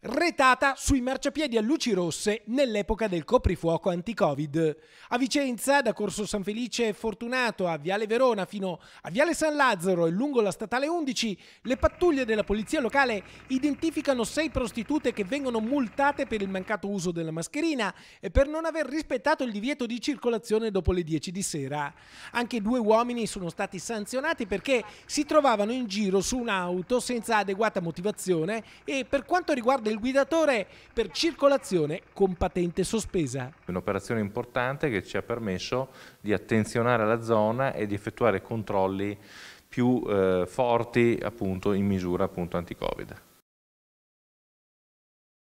Retata sui marciapiedi a luci rosse nell'epoca del coprifuoco anti-Covid. A Vicenza, da Corso San Felice e Fortunato a Viale Verona fino a Viale San Lazzaro e lungo la Statale 11, le pattuglie della polizia locale identificano sei prostitute che vengono multate per il mancato uso della mascherina e per non aver rispettato il divieto di circolazione dopo le 10 di sera. Anche due uomini sono stati sanzionati perché si trovavano in giro su un'auto senza adeguata motivazione e per quanto riguarda del guidatore per circolazione con patente sospesa. Un'operazione importante che ci ha permesso di attenzionare la zona e di effettuare controlli più eh, forti appunto, in misura appunto, anti-Covid.